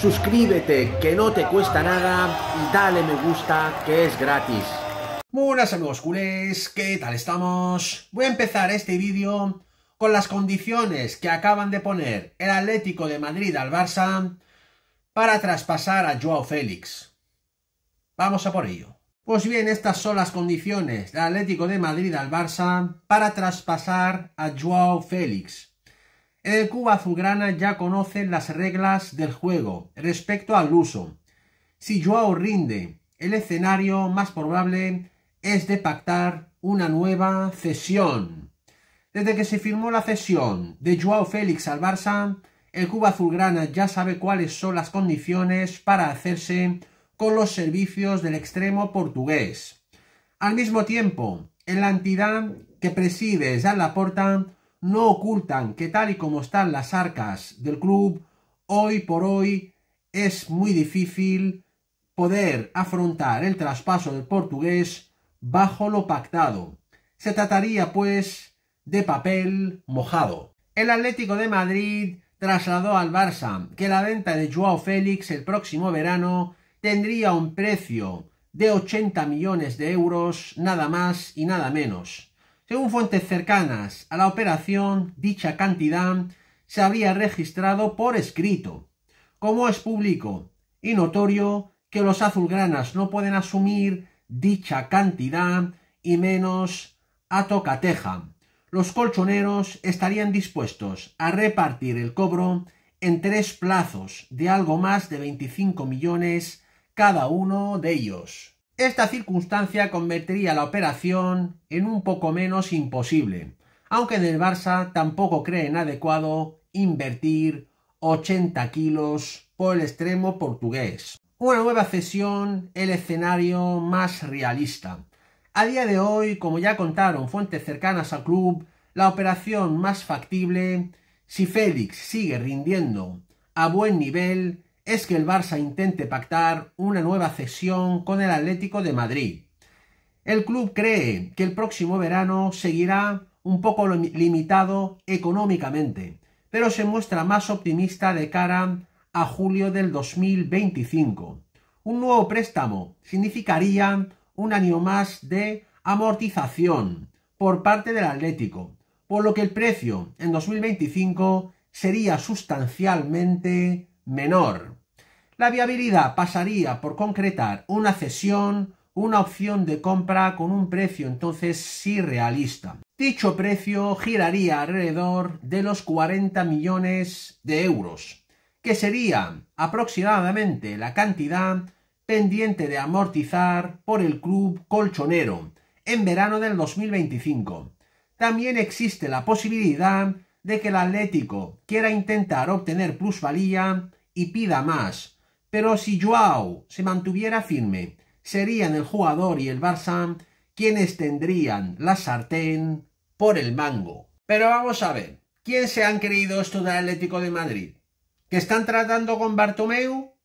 suscríbete que no te cuesta nada y dale me gusta que es gratis. Buenas amigos culés, ¿qué tal estamos? Voy a empezar este vídeo con las condiciones que acaban de poner el Atlético de Madrid al Barça para traspasar a Joao Félix. Vamos a por ello. Pues bien, estas son las condiciones del Atlético de Madrid al Barça para traspasar a Joao Félix el Cuba Azulgrana ya conoce las reglas del juego respecto al uso. Si Joao rinde, el escenario más probable es de pactar una nueva cesión. Desde que se firmó la cesión de Joao Félix al Barça, el Cuba Azulgrana ya sabe cuáles son las condiciones para hacerse con los servicios del extremo portugués. Al mismo tiempo, en la entidad que preside la porta no ocultan que tal y como están las arcas del club, hoy por hoy es muy difícil poder afrontar el traspaso del portugués bajo lo pactado. Se trataría, pues, de papel mojado. El Atlético de Madrid trasladó al Barça que la venta de Joao Félix el próximo verano tendría un precio de 80 millones de euros, nada más y nada menos. Según fuentes cercanas a la operación, dicha cantidad se había registrado por escrito. Como es público y notorio que los azulgranas no pueden asumir dicha cantidad y menos a tocateja, los colchoneros estarían dispuestos a repartir el cobro en tres plazos de algo más de 25 millones cada uno de ellos. Esta circunstancia convertiría la operación en un poco menos imposible, aunque en el Barça tampoco creen adecuado invertir 80 kilos por el extremo portugués. Una nueva cesión, el escenario más realista. A día de hoy, como ya contaron fuentes cercanas al club, la operación más factible, si Félix sigue rindiendo a buen nivel, es que el Barça intente pactar una nueva cesión con el Atlético de Madrid. El club cree que el próximo verano seguirá un poco limitado económicamente, pero se muestra más optimista de cara a julio del 2025. Un nuevo préstamo significaría un año más de amortización por parte del Atlético, por lo que el precio en 2025 sería sustancialmente menor. La viabilidad pasaría por concretar una cesión, una opción de compra con un precio entonces sí realista. Dicho precio giraría alrededor de los 40 millones de euros, que sería aproximadamente la cantidad pendiente de amortizar por el club colchonero en verano del 2025. También existe la posibilidad de que el Atlético quiera intentar obtener plusvalía y pida más. Pero si Joao se mantuviera firme, serían el jugador y el Barça quienes tendrían la sartén por el mango. Pero vamos a ver, ¿quién se han creído esto del Atlético de Madrid? ¿Que están tratando con Bartomeu?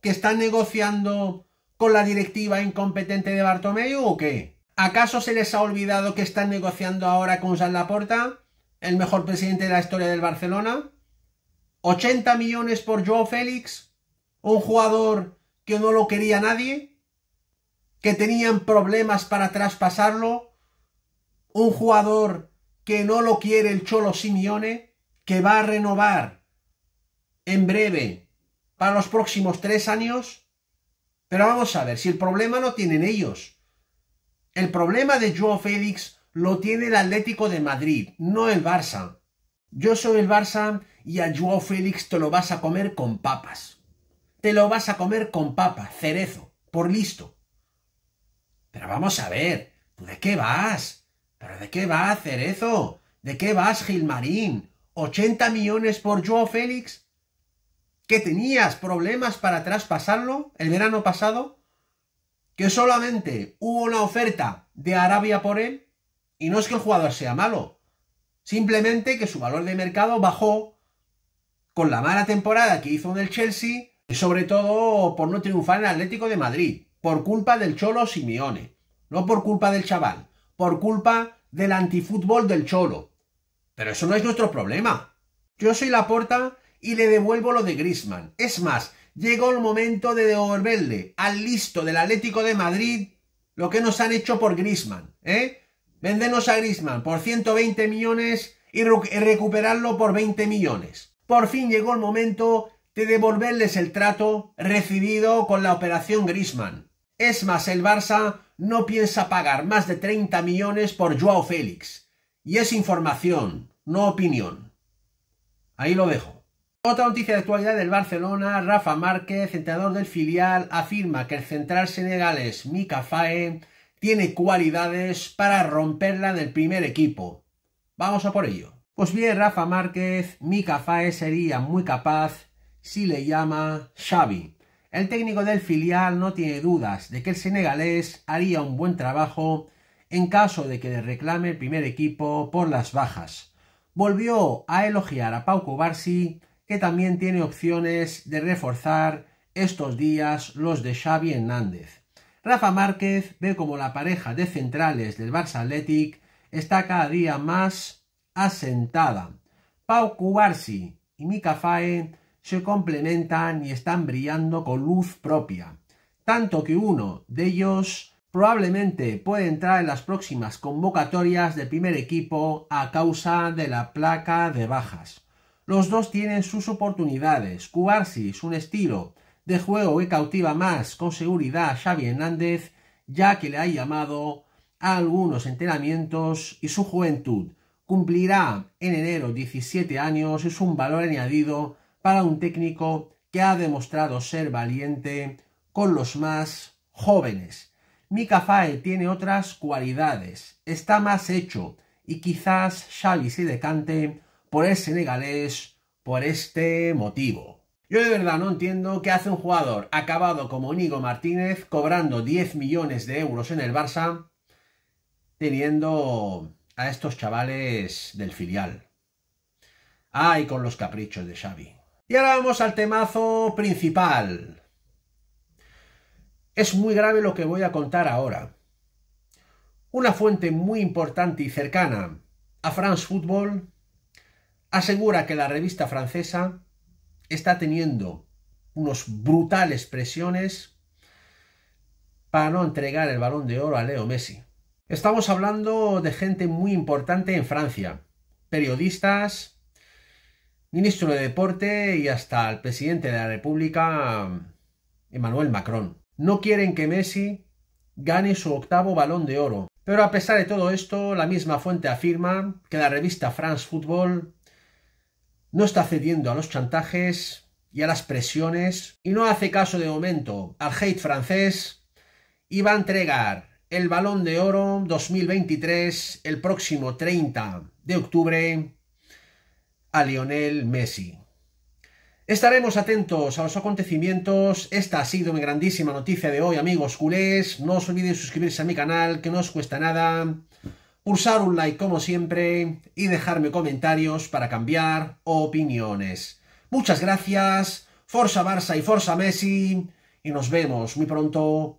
¿Que están negociando con la directiva incompetente de Bartomeu o qué? ¿Acaso se les ha olvidado que están negociando ahora con San Laporta, el mejor presidente de la historia del Barcelona? 80 millones por Joe Félix, un jugador que no lo quería nadie, que tenían problemas para traspasarlo, un jugador que no lo quiere el Cholo Simeone, que va a renovar en breve para los próximos tres años. Pero vamos a ver, si el problema no tienen ellos. El problema de Joao Félix lo tiene el Atlético de Madrid, no el Barça. Yo soy el Barça y a Joao Félix te lo vas a comer con papas. Te lo vas a comer con papas, cerezo, por listo. Pero vamos a ver, ¿tú de qué vas? ¿Pero de qué vas, cerezo? ¿De qué vas, Gilmarín? ¿80 millones por Joao Félix? ¿Que tenías problemas para traspasarlo el verano pasado? ¿Que solamente hubo una oferta de Arabia por él? Y no es que el jugador sea malo, simplemente que su valor de mercado bajó con la mala temporada que hizo en el Chelsea, Y sobre todo por no triunfar en el Atlético de Madrid, por culpa del Cholo Simeone, no por culpa del chaval, por culpa del antifútbol del Cholo. Pero eso no es nuestro problema. Yo soy la porta y le devuelvo lo de Grisman. Es más, llegó el momento de devolverle al listo del Atlético de Madrid lo que nos han hecho por Grisman, ¿eh? Vendernos a Grisman por 120 millones y recuperarlo por 20 millones por fin llegó el momento de devolverles el trato recibido con la operación Grisman. Es más, el Barça no piensa pagar más de 30 millones por Joao Félix. Y es información, no opinión. Ahí lo dejo. Otra noticia de actualidad del Barcelona, Rafa Márquez, entrenador del filial, afirma que el central senegalés Mika Fae tiene cualidades para romperla del primer equipo. Vamos a por ello. Pues bien, Rafa Márquez, mi sería muy capaz si le llama Xavi. El técnico del filial no tiene dudas de que el senegalés haría un buen trabajo en caso de que le reclame el primer equipo por las bajas. Volvió a elogiar a Pau Barsi, que también tiene opciones de reforzar estos días los de Xavi Hernández. Rafa Márquez ve como la pareja de centrales del Barça Athletic está cada día más asentada. Pau Cubarsi y Mika se complementan y están brillando con luz propia, tanto que uno de ellos probablemente puede entrar en las próximas convocatorias del primer equipo a causa de la placa de bajas. Los dos tienen sus oportunidades. es un estilo de juego que cautiva más con seguridad a Xavi Hernández, ya que le ha llamado a algunos entrenamientos y su juventud cumplirá en enero 17 años, es un valor añadido para un técnico que ha demostrado ser valiente con los más jóvenes. Mika tiene otras cualidades, está más hecho y quizás Xavi se decante por el senegalés por este motivo. Yo de verdad no entiendo qué hace un jugador acabado como Nigo Martínez cobrando 10 millones de euros en el Barça teniendo a estos chavales del filial. Ay, con los caprichos de Xavi. Y ahora vamos al temazo principal. Es muy grave lo que voy a contar ahora. Una fuente muy importante y cercana a France Football asegura que la revista francesa está teniendo unos brutales presiones para no entregar el balón de oro a Leo Messi. Estamos hablando de gente muy importante en Francia, periodistas, ministro de deporte y hasta el presidente de la República, Emmanuel Macron. No quieren que Messi gane su octavo balón de oro. Pero a pesar de todo esto, la misma fuente afirma que la revista France Football no está cediendo a los chantajes y a las presiones y no hace caso de momento al hate francés y va a entregar el Balón de Oro 2023, el próximo 30 de octubre, a Lionel Messi. Estaremos atentos a los acontecimientos. Esta ha sido mi grandísima noticia de hoy, amigos culés. No os olvidéis suscribirse a mi canal, que no os cuesta nada. Pulsar un like como siempre y dejarme comentarios para cambiar opiniones. Muchas gracias, Forza Barça y Forza Messi y nos vemos muy pronto